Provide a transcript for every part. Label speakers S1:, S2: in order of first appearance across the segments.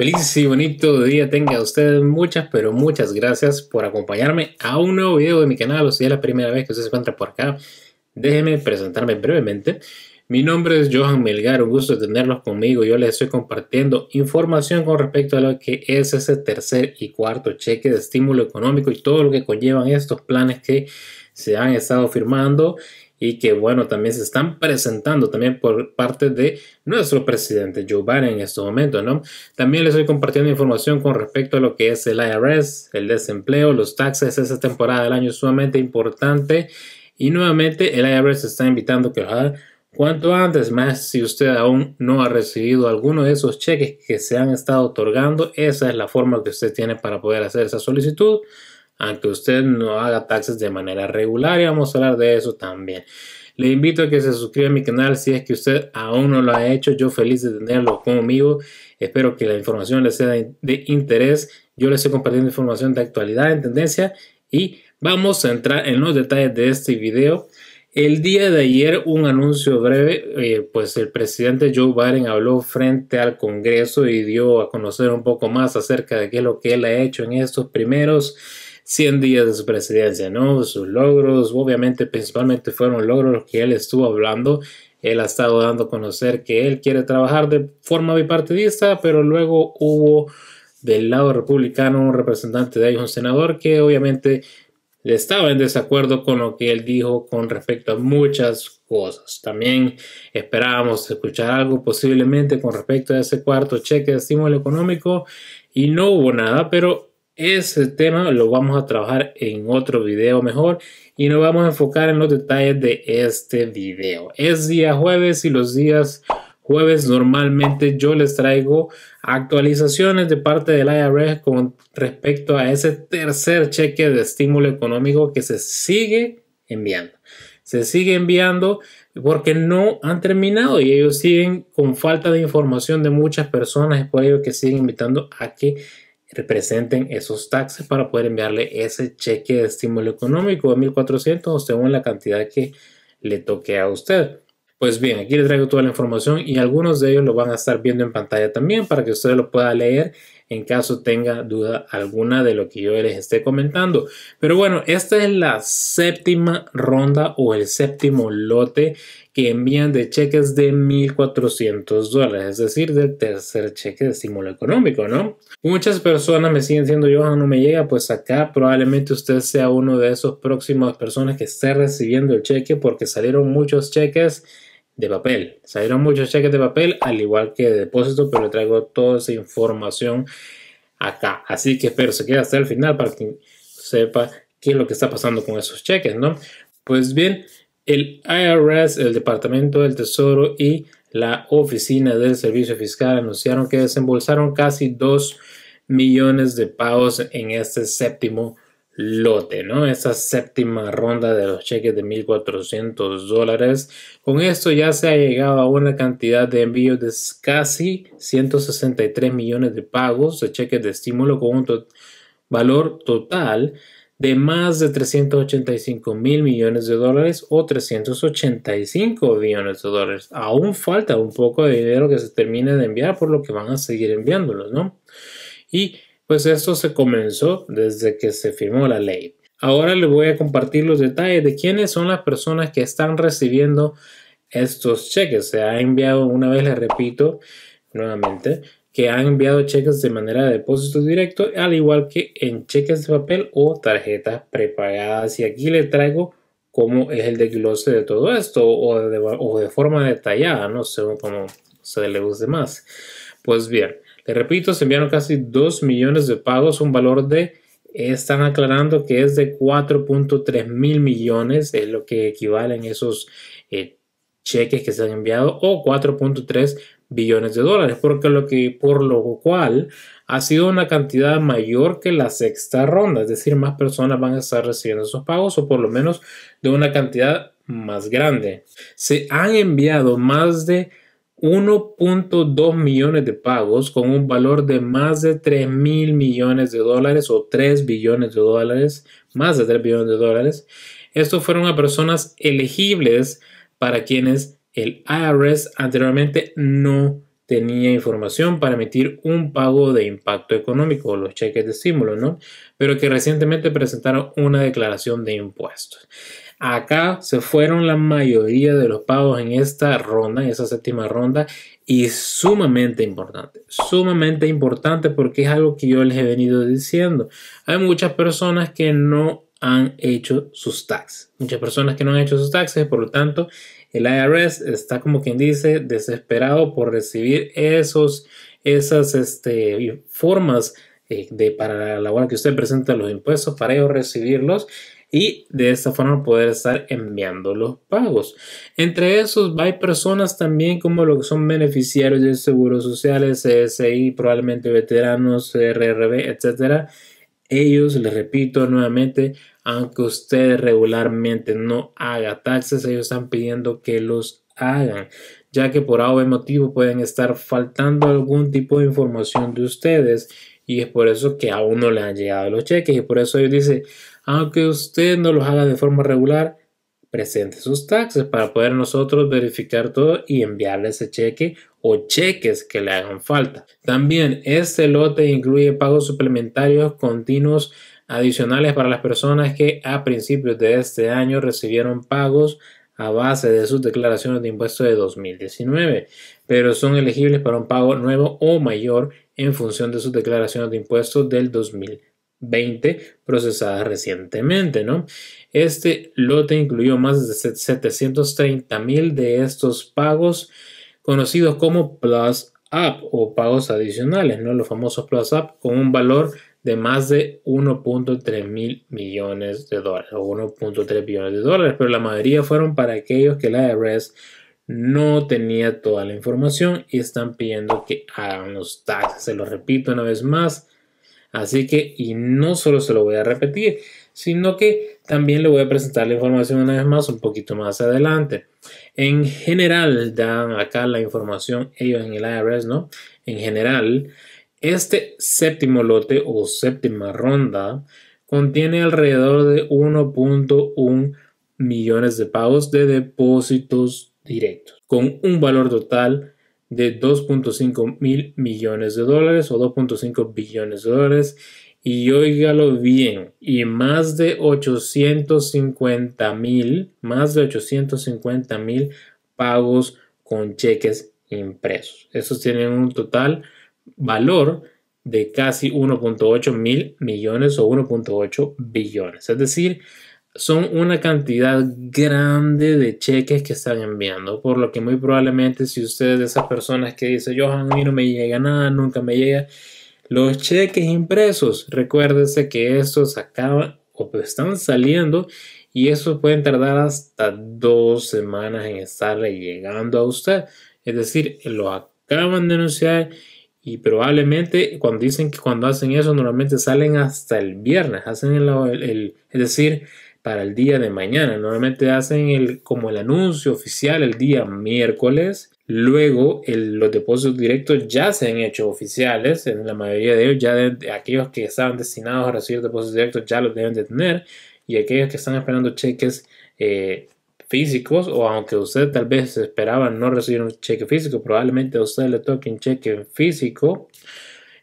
S1: Feliz y bonito día tenga ustedes. Muchas, pero muchas gracias por acompañarme a un nuevo video de mi canal. si es la primera vez que usted se encuentra por acá, déjenme presentarme brevemente. Mi nombre es Johan Melgar, un gusto tenerlos conmigo. Yo les estoy compartiendo información con respecto a lo que es ese tercer y cuarto cheque de estímulo económico y todo lo que conllevan estos planes que se han estado firmando y que bueno, también se están presentando también por parte de nuestro presidente Joe Biden en estos momentos, ¿no? También les estoy compartiendo información con respecto a lo que es el IRS, el desempleo, los taxes, esa temporada del año es sumamente importante y nuevamente el IRS está invitando que haga cuanto antes más si usted aún no ha recibido alguno de esos cheques que se han estado otorgando, esa es la forma que usted tiene para poder hacer esa solicitud aunque usted no haga taxes de manera regular y vamos a hablar de eso también. Le invito a que se suscriba a mi canal si es que usted aún no lo ha hecho. Yo feliz de tenerlo conmigo. Espero que la información le sea de interés. Yo le estoy compartiendo información de actualidad, en tendencia y vamos a entrar en los detalles de este video. El día de ayer un anuncio breve, eh, pues el presidente Joe Biden habló frente al Congreso y dio a conocer un poco más acerca de qué es lo que él ha hecho en estos primeros 100 días de su presidencia, ¿no? Sus logros, obviamente principalmente fueron logros los que él estuvo hablando. Él ha estado dando a conocer que él quiere trabajar de forma bipartidista, pero luego hubo del lado republicano un representante de ahí, un senador, que obviamente le estaba en desacuerdo con lo que él dijo con respecto a muchas cosas. También esperábamos escuchar algo posiblemente con respecto a ese cuarto cheque de estímulo económico y no hubo nada, pero ese tema lo vamos a trabajar en otro video mejor y nos vamos a enfocar en los detalles de este video. Es día jueves y los días jueves normalmente yo les traigo actualizaciones de parte del IRS con respecto a ese tercer cheque de estímulo económico que se sigue enviando. Se sigue enviando porque no han terminado y ellos siguen con falta de información de muchas personas, es por ello que siguen invitando a que representen esos taxes para poder enviarle ese cheque de estímulo económico de 1.400 según la cantidad que le toque a usted. Pues bien, aquí les traigo toda la información y algunos de ellos lo van a estar viendo en pantalla también para que usted lo pueda leer en caso tenga duda alguna de lo que yo les esté comentando. Pero bueno, esta es la séptima ronda o el séptimo lote que envían de cheques de 1.400 dólares, es decir, del tercer cheque de estímulo económico, ¿no? Muchas personas me siguen diciendo, yo no me llega, pues acá probablemente usted sea uno de esos próximos personas que esté recibiendo el cheque porque salieron muchos cheques de papel. Salieron muchos cheques de papel, al igual que de depósito, pero le traigo toda esa información acá. Así que espero se quede hasta el final para que sepa qué es lo que está pasando con esos cheques, ¿no? Pues bien, el IRS, el Departamento del Tesoro y la Oficina del Servicio Fiscal anunciaron que desembolsaron casi 2 millones de pagos en este séptimo lote, ¿no? Esa séptima ronda de los cheques de 1.400 dólares. Con esto ya se ha llegado a una cantidad de envíos de casi 163 millones de pagos de cheques de estímulo con un valor total de más de 385 mil millones de dólares o 385 millones de dólares. Aún falta un poco de dinero que se termine de enviar, por lo que van a seguir enviándolos, ¿no? Y pues esto se comenzó desde que se firmó la ley. Ahora les voy a compartir los detalles de quiénes son las personas que están recibiendo estos cheques. Se ha enviado, una vez les repito nuevamente, que han enviado cheques de manera de depósito directo, al igual que en cheques de papel o tarjetas prepagadas. Y aquí les traigo cómo es el desglose de todo esto o de, o de forma detallada, no sé cómo se le guste más. Pues bien, repito, se enviaron casi 2 millones de pagos, un valor de, están aclarando que es de 4.3 mil millones, es lo que equivalen esos eh, cheques que se han enviado, o 4.3 billones de dólares, porque lo que, por lo cual ha sido una cantidad mayor que la sexta ronda, es decir, más personas van a estar recibiendo esos pagos, o por lo menos de una cantidad más grande. Se han enviado más de 1.2 millones de pagos con un valor de más de 3 mil millones de dólares o 3 billones de dólares, más de 3 billones de dólares. Estos fueron a personas elegibles para quienes el IRS anteriormente no tenía información para emitir un pago de impacto económico, o los cheques de estímulo, ¿no? Pero que recientemente presentaron una declaración de impuestos. Acá se fueron la mayoría de los pagos en esta ronda, en esa séptima ronda, y sumamente importante, sumamente importante porque es algo que yo les he venido diciendo. Hay muchas personas que no han hecho sus taxes, muchas personas que no han hecho sus taxes, por lo tanto, el IRS está como quien dice desesperado por recibir esos, esas este, formas eh, de, para la hora que usted presenta los impuestos para ellos recibirlos y de esta forma poder estar enviando los pagos. Entre esos hay personas también como lo que son beneficiarios de seguros sociales CSI, probablemente veteranos, RRB, etc Ellos, les repito nuevamente, aunque ustedes regularmente no hagan taxes, ellos están pidiendo que los hagan, ya que por algún motivo pueden estar faltando algún tipo de información de ustedes y es por eso que aún no le han llegado los cheques y por eso ellos dicen, aunque usted no los haga de forma regular, presente sus taxes para poder nosotros verificar todo y enviarle ese cheque o cheques que le hagan falta. También este lote incluye pagos suplementarios continuos adicionales para las personas que a principios de este año recibieron pagos a base de sus declaraciones de impuestos de 2019, pero son elegibles para un pago nuevo o mayor en función de sus declaraciones de impuestos del 2019. 20 procesadas recientemente, ¿no? Este lote incluyó más de 730 mil de estos pagos conocidos como Plus Up o pagos adicionales, ¿no? Los famosos Plus Up con un valor de más de 1.3 mil millones de dólares o 1.3 billones de dólares, pero la mayoría fueron para aquellos que la IRS no tenía toda la información y están pidiendo que hagan los taxes. Se lo repito una vez más, Así que, y no solo se lo voy a repetir, sino que también le voy a presentar la información una vez más un poquito más adelante. En general, dan acá la información ellos en el IRS, ¿no? En general, este séptimo lote o séptima ronda contiene alrededor de 1.1 millones de pagos de depósitos directos, con un valor total de 2.5 mil millones de dólares o 2.5 billones de dólares. Y óigalo bien, y más de 850 mil, más de 850 mil pagos con cheques impresos. Esos tienen un total valor de casi 1.8 mil millones o 1.8 billones. Es decir, son una cantidad grande de cheques que están enviando, por lo que muy probablemente si ustedes de esas personas que dice, Yo a mí no me llega nada, nunca me llega, los cheques impresos, recuérdese que estos acaban o están saliendo y eso pueden tardar hasta dos semanas en estarle llegando a usted, es decir, lo acaban de anunciar y probablemente cuando dicen que cuando hacen eso normalmente salen hasta el viernes, hacen el es decir, para el día de mañana. Normalmente hacen el, como el anuncio oficial el día miércoles. Luego los depósitos directos ya se han hecho oficiales, en la mayoría de ellos ya de, aquellos que estaban destinados a recibir depósitos directos ya los deben de tener y aquellos que están esperando cheques eh, físicos o aunque usted tal vez esperaba no recibir un cheque físico, probablemente a usted le toque un cheque físico.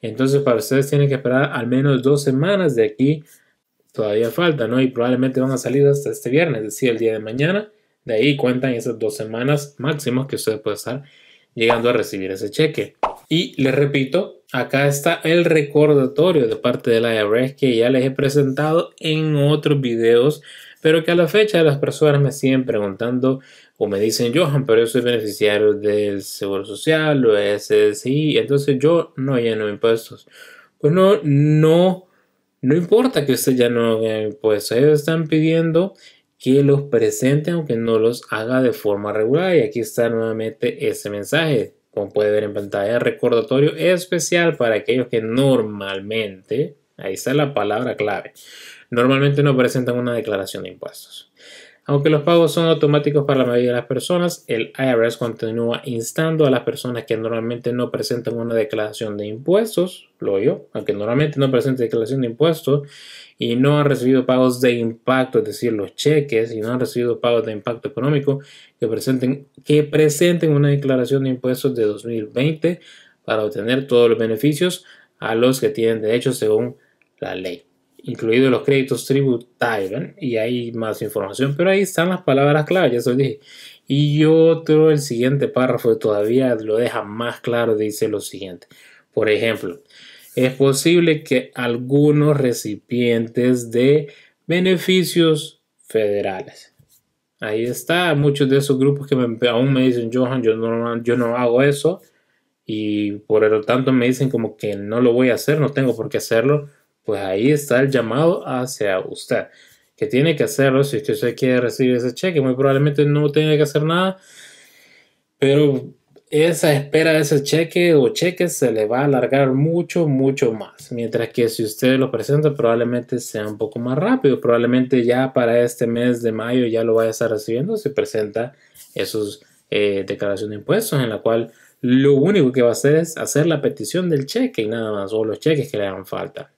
S1: Entonces para ustedes tienen que esperar al menos dos semanas de aquí todavía falta, ¿no? Y probablemente van a salir hasta este viernes, es decir, el día de mañana. De ahí cuentan esas dos semanas máximas que usted puede estar llegando a recibir ese cheque. Y les repito, acá está el recordatorio de parte de la IRS que ya les he presentado en otros videos, pero que a la fecha las personas me siguen preguntando o me dicen, Johan, pero yo soy beneficiario del Seguro Social o SSI, entonces yo no lleno impuestos. Pues no, no no importa que usted ya no haga impuestos, ellos están pidiendo que los presenten aunque no los haga de forma regular. Y aquí está nuevamente ese mensaje, como puede ver en pantalla, recordatorio especial para aquellos que normalmente, ahí está la palabra clave, normalmente no presentan una declaración de impuestos. Aunque los pagos son automáticos para la mayoría de las personas, el IRS continúa instando a las personas que normalmente no presentan una declaración de impuestos, lo yo, aunque normalmente no presenten declaración de impuestos y no han recibido pagos de impacto, es decir, los cheques y no han recibido pagos de impacto económico, que presenten, que presenten una declaración de impuestos de 2020 para obtener todos los beneficios a los que tienen derecho según la ley. Incluido los créditos tributarios, y hay más información, pero ahí están las palabras clave, ya se dije. Y otro, el siguiente párrafo todavía lo deja más claro, dice lo siguiente. Por ejemplo, es posible que algunos recipientes de beneficios federales. Ahí está, muchos de esos grupos que aún me dicen, Johan, yo no, yo no hago eso y por lo tanto me dicen como que no lo voy a hacer, no tengo por qué hacerlo pues ahí está el llamado hacia usted, que tiene que hacerlo si usted quiere recibir ese cheque, muy probablemente no tenga que hacer nada, pero esa espera de ese cheque o cheques se le va a alargar mucho, mucho más, mientras que si usted lo presenta probablemente sea un poco más rápido, probablemente ya para este mes de mayo ya lo vaya a estar recibiendo si presenta esos eh, declaración de impuestos en la cual lo único que va a hacer es hacer la petición del cheque y nada más, o los cheques que le hagan falta.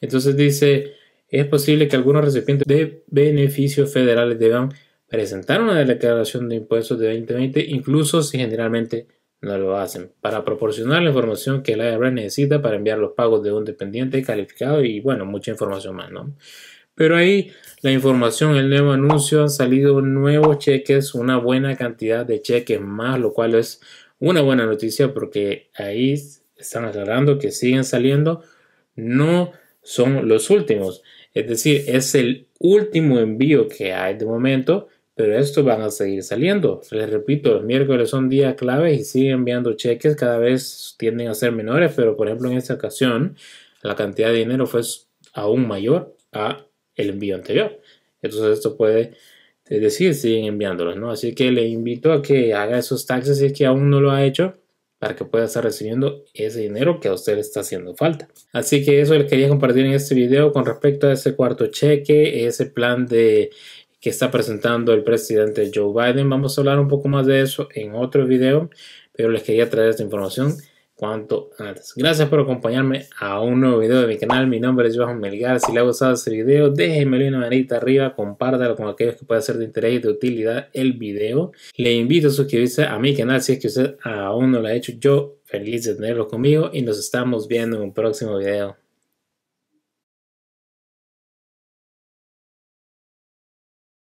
S1: Entonces dice, es posible que algunos recipientes de beneficios federales deban presentar una declaración de impuestos de 2020, incluso si generalmente no lo hacen, para proporcionar la información que la IRS e e necesita para enviar los pagos de un dependiente calificado y, bueno, mucha información más, ¿no? Pero ahí la información, el nuevo anuncio, han salido nuevos cheques, una buena cantidad de cheques más, lo cual es una buena noticia porque ahí están aclarando que siguen saliendo no son los últimos. Es decir, es el último envío que hay de momento, pero estos van a seguir saliendo. Les repito, los miércoles son días clave y siguen enviando cheques, cada vez tienden a ser menores, pero por ejemplo en esta ocasión la cantidad de dinero fue aún mayor a el envío anterior. Entonces esto puede decir, siguen enviándolos, ¿no? Así que le invito a que haga esos taxes si es que aún no lo ha hecho para que pueda estar recibiendo ese dinero que a usted le está haciendo falta. Así que eso les quería compartir en este video con respecto a ese cuarto cheque, ese plan de que está presentando el presidente Joe Biden. Vamos a hablar un poco más de eso en otro video, pero les quería traer esta información cuanto antes. Gracias por acompañarme a un nuevo video de mi canal. Mi nombre es Johan Melgar. Si le ha gustado este video, déjenme una manita arriba, compártalo con aquellos que pueda ser de interés y de utilidad el video. Le invito a suscribirse a mi canal si es que usted aún no lo ha hecho. Yo feliz de tenerlo conmigo y nos estamos viendo en un próximo video.